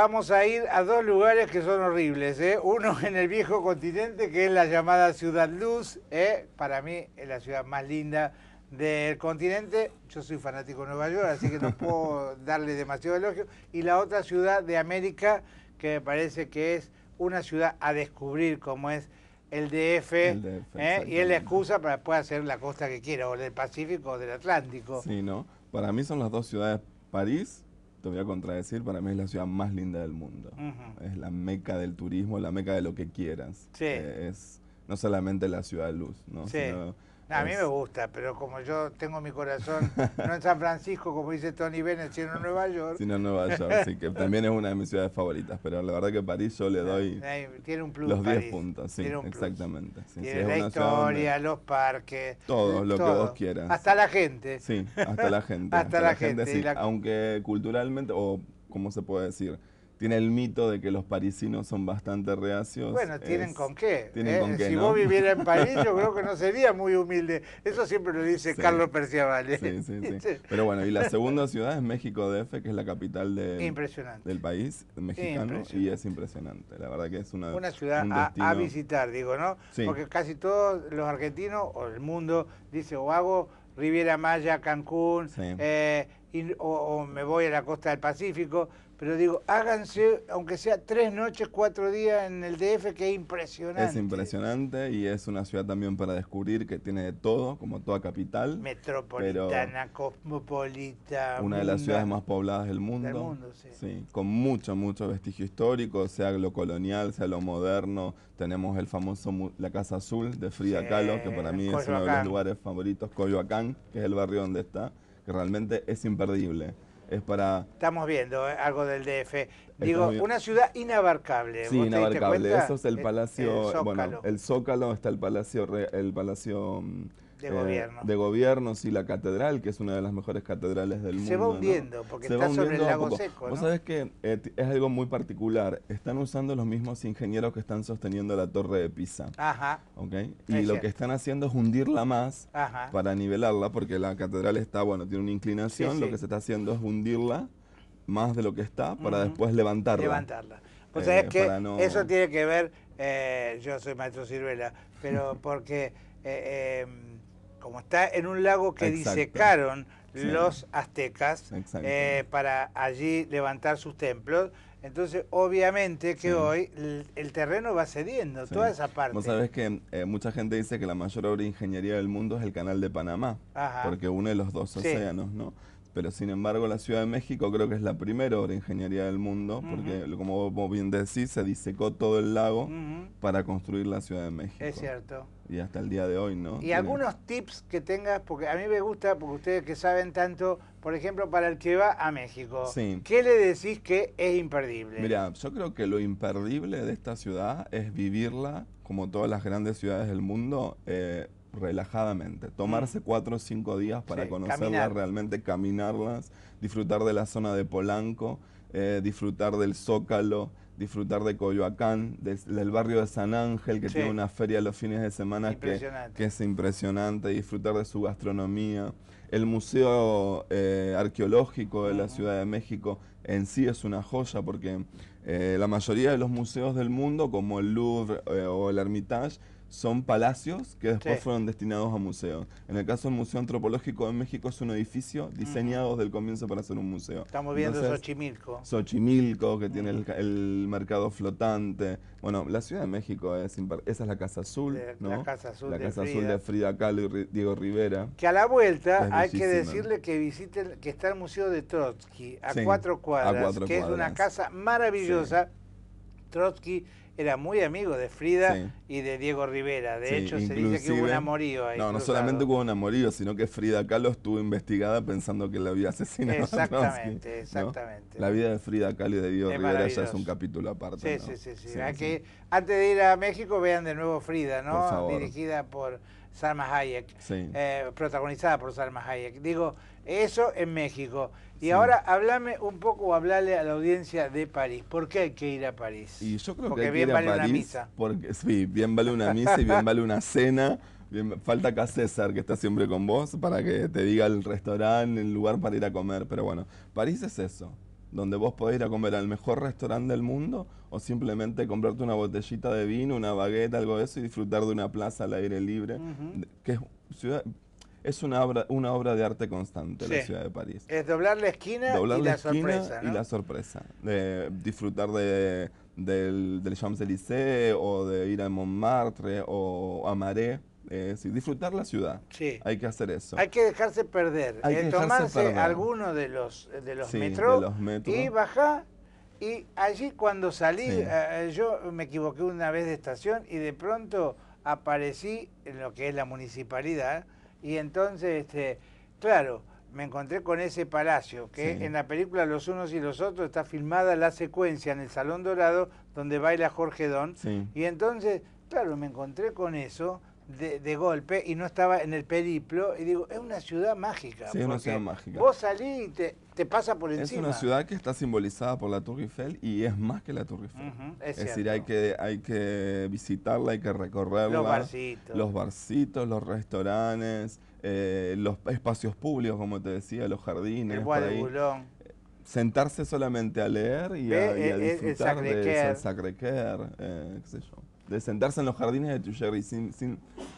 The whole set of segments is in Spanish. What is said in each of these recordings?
vamos a ir a dos lugares que son horribles. ¿eh? Uno en el viejo continente, que es la llamada Ciudad Luz. ¿eh? Para mí es la ciudad más linda del continente. Yo soy fanático de Nueva York, así que no puedo darle demasiado elogio. Y la otra ciudad de América, que me parece que es una ciudad a descubrir, como es el DF, ¿eh? y es la excusa para poder hacer la costa que quiera, o del Pacífico o del Atlántico. Sí, ¿no? Para mí son las dos ciudades, París te voy a contradecir, para mí es la ciudad más linda del mundo. Es la meca del turismo, la meca de lo que quieras. Eh, es no solamente la ciudad de luz, ¿no? a mí me gusta, pero como yo tengo mi corazón no en San Francisco, como dice Tony Bennett, sino en Nueva York. Sino en Nueva York, sí, que también es una de mis ciudades favoritas, pero la verdad que París yo le ah, doy Tiene los 10 puntos, Tiene un exactamente. Tiene la historia, los parques. Todo, lo que vos quieras. Hasta la gente. Sí, hasta la gente. hasta, la, gente, Aunque culturalmente, o cómo se puede decir, tiene el mito de que los parisinos son bastante reacios. Bueno, tienen ¿eh? con qué. si vos vivieras en París, yo creo que no sería muy humilde. Eso siempre lo dice Carlos Perciabale. ¿eh? Sí, sí, sí, Pero bueno, y la segunda ciudad es México DF, que es la capital del, país mexicano. Y es impresionante. La verdad que es una, una ciudad a, visitar, digo, ¿no? Porque casi todos los argentinos o el mundo dice o hago Riviera Maya, Cancún, eh, o me voy a la costa del Pacífico pero digo, háganse, aunque sea tres noches, cuatro días en el DF, que es impresionante. Es impresionante y es una ciudad también para descubrir que tiene de todo, como toda capital. Metropolitana, cosmopolita. Una de las ciudades más pobladas del mundo. Con mucho, mucho vestigio histórico, sea lo colonial, sea lo moderno. Tenemos el famoso La Casa Azul de Frida Kahlo, que para mí es uno de los lugares favoritos, Coyoacán, que es el barrio donde está, que realmente es imperdible es para... Estamos viendo eh, algo del DF. Digo, una ciudad inabarcable. Sí, inabarcable. Eso es el eh, Palacio, el, eh, bueno, el Zócalo está el Palacio, el Palacio mm, de eh, gobierno. De gobierno, sí, la catedral, que es una de las mejores catedrales del mundo. Se va hundiendo, porque está sobre el lago seco. ¿no? Vos sabés que eh, es algo muy particular. Están usando los mismos ingenieros que están sosteniendo la torre de Pisa. Ajá. ¿okay? Y lo que están haciendo es hundirla más para nivelarla, porque la catedral está, bueno, tiene una inclinación. Lo que se está haciendo es hundirla más de lo que está para después levantarla. Levantarla. Eh, ¿Vos sabés que eso tiene que ver, yo soy maestro Ciruela, pero porque em, como está en un lago que disecaron los aztecas eh, para allí levantar sus templos, entonces, obviamente que hoy el, terreno va cediendo, toda esa parte. Vos sabés que eh, mucha gente dice que la mayor obra de ingeniería del mundo es el canal de Panamá, porque une los dos océanos, ¿no? pero sin embargo la Ciudad de México creo que es la primera obra de ingeniería del mundo, porque como bien decís, se disecó todo el lago para construir la Ciudad de México. Es cierto. Y hasta el día de hoy, ¿no? Y algunos tips que tengas, porque a mí me gusta, porque ustedes que saben tanto, por ejemplo, para el que va a México, sí. ¿qué le decís que es imperdible? Mira, yo creo que lo imperdible de esta ciudad es vivirla, como todas las grandes ciudades del mundo, eh, relajadamente, tomarse cuatro o cinco días para conocerlas realmente, caminarlas, disfrutar de la zona de Polanco, eh, disfrutar del Zócalo, disfrutar de Coyoacán, del barrio de San Ángel, que tiene una feria los fines de semana que, es impresionante, disfrutar de su gastronomía. El Museo eh, Arqueológico de la Ciudad de México en sí es una joya porque eh, la mayoría de los museos del mundo, como el Louvre o el Hermitage, son palacios que después fueron destinados a museos. En el caso del Museo Antropológico de México es un edificio diseñado desde el comienzo para ser un museo. Estamos viendo Xochimilco. Xochimilco, que tiene el, mercado flotante. Bueno, la Ciudad de México es Esa es la Casa Azul, La Casa Azul, de, Frida. Kahlo y Diego Rivera. Que a la vuelta hay que decirle que visiten, que está el Museo de Trotsky, a, cuatro, cuadras, que es una casa maravillosa. Trotsky era muy amigo de Frida y de Diego Rivera. De hecho, se dice que hubo un amorío ahí. No, no solamente hubo un amorío, sino que Frida Kahlo estuvo investigada pensando que la había asesinado. Exactamente, exactamente. La vida de Frida Kahlo y de Diego Rivera ya es un capítulo aparte. Sí, sí, sí. antes de ir a México, vean de nuevo Frida, ¿no? Dirigida por Salma Hayek, eh, protagonizada por Salma Hayek. Digo, eso en México. Y ahora háblame un poco o hablarle a la audiencia de París. ¿Por qué hay que ir a París? Y yo creo que bien vale misa. Porque, sí, bien vale una misa y bien vale una cena. falta acá César, que está siempre con vos, para que te diga el restaurante, el lugar para ir a comer. Pero bueno, París es eso, donde vos podés ir a comer al mejor restaurante del mundo o simplemente comprarte una botellita de vino, una baguette, algo de eso y disfrutar de una plaza al aire libre, que es es una obra, una obra de arte constante la ciudad de París. Es doblar la esquina y la, sorpresa. Y la sorpresa. De disfrutar de del, Champs-Élysées o de ir a Montmartre o a Marais. Eh, disfrutar la ciudad. Hay que hacer eso. Hay que dejarse perder. Hay eh, tomarse alguno de los, de los, metros, y bajar. Y allí cuando salí, eh, yo me equivoqué una vez de estación y de pronto aparecí en lo que es la municipalidad. Y entonces, este, claro, me encontré con ese palacio, que en la película Los Unos y los Otros está filmada la secuencia en el Salón Dorado donde baila Jorge Don. Y entonces, claro, me encontré con eso de, golpe y no estaba en el periplo. Y digo, es una ciudad mágica. es una ciudad mágica. Vos salís y te, pasa por encima. Es una ciudad que está simbolizada por la Torre Eiffel y es más que la Torre Eiffel. es, decir, hay que, hay que visitarla, hay que recorrerla. Los barcitos. Los restaurantes, eh, los espacios públicos, como te decía, los jardines. El Sentarse solamente a leer y, a, disfrutar qué sé yo de sentarse en los jardines de Tullerri sin,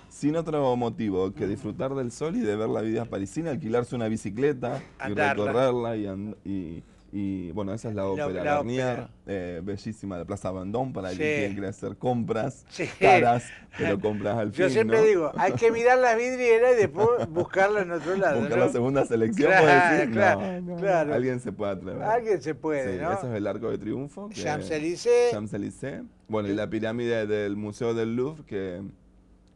sin, otro motivo que disfrutar del sol y de ver la vida parisina, alquilarse una bicicleta y recorrerla y y bueno, esa es la ópera. La, Garnier, eh, bellísima de Plaza Bandón para sí. que quiere hacer compras caras, pero compras al final Yo siempre digo, hay que mirar las vidrieras y después buscarla en otro lado. Buscar la segunda selección claro, decir, claro, Alguien se puede atrever. Alguien se puede. Sí, ¿no? Ese es el arco de triunfo. Champs-Élysées. Champs-Élysées. Bueno, y la pirámide del Museo del Louvre, que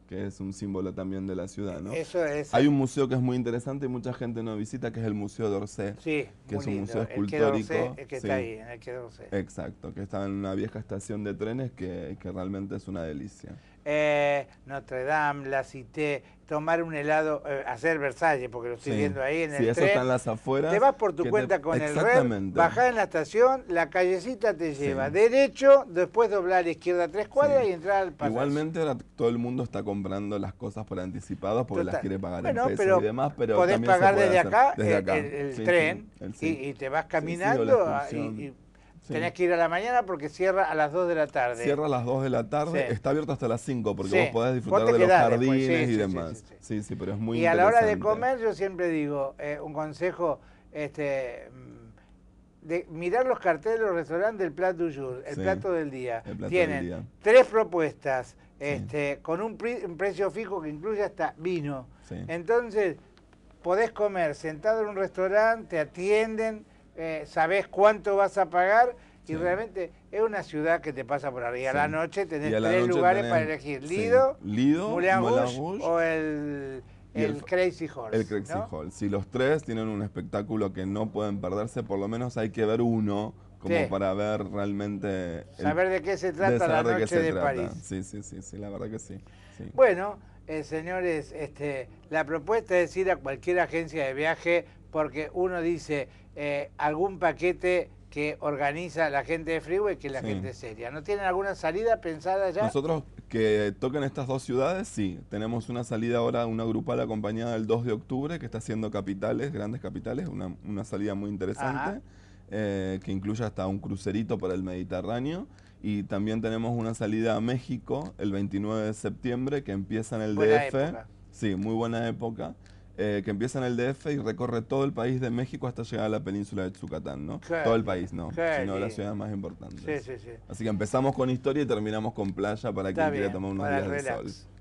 que es un símbolo también de la ciudad, ¿no? Eso es. Hay un museo que es muy interesante y mucha gente no visita, que es el Museo d'Orsay. que es un museo escultórico. El está ahí, el que Exacto, que está en una vieja estación de trenes que, que realmente es una delicia. Eh, Notre Dame, la Cité, tomar un helado, eh, hacer Versalles, porque lo estoy viendo ahí en sí, el eso están las afueras. Te vas por tu cuenta con el red, bajás en la estación, la callecita te lleva derecho, después doblar izquierda tres cuadras y entrar al pasaje. Igualmente ahora todo el mundo está comprando las cosas por anticipado porque las quiere pagar en pesos y demás, pero podés pagar desde, eh, acá, el, tren y, te vas caminando ah, y Tenés que ir a la mañana porque cierra a las 2 de la tarde. Cierra a las 2 de la tarde, está abierto hasta las 5 porque vos podés disfrutar de los jardines y demás. Sí sí, pero es muy Y a la hora de comer yo siempre digo, eh, un consejo, este mm, de mirar los carteles del restaurante, del plato du jour, el plato del día. Tienen tres propuestas este, con un, un, precio fijo que incluye hasta vino. Entonces, podés comer sentado en un restaurante, te atienden eh, sabes cuánto vas a pagar y realmente es una ciudad que te pasa por arriba. A la noche tenés tres lugares para elegir: Lido, Moulin o el, Crazy Hall. El Crazy Si los tres tienen un espectáculo que no pueden perderse, por lo menos hay que ver uno como para ver realmente. saber de qué se trata la noche de, París. Sí, sí, sí, sí, la verdad que sí. Bueno. Eh, señores, este, la propuesta es ir a cualquier agencia de viaje porque uno dice eh, algún paquete que organiza la gente de Freeway que la gente seria. ¿No tienen alguna salida pensada ya? Nosotros que toquen estas dos ciudades, sí. Tenemos una salida ahora, una grupal acompañada del 2 de octubre que está haciendo capitales, grandes capitales, una, salida muy interesante, eh, que incluye hasta un crucerito para el Mediterráneo. Y también tenemos una salida a México el 29 de septiembre que empieza en el DF. Sí, muy buena época eh, que empieza en el DF y recorre todo el país de México hasta llegar a la península de Yucatán, ¿no? todo el país, no, sino la las más importante. Así que empezamos con historia y terminamos con playa para quien quiera tomar unos días de sol.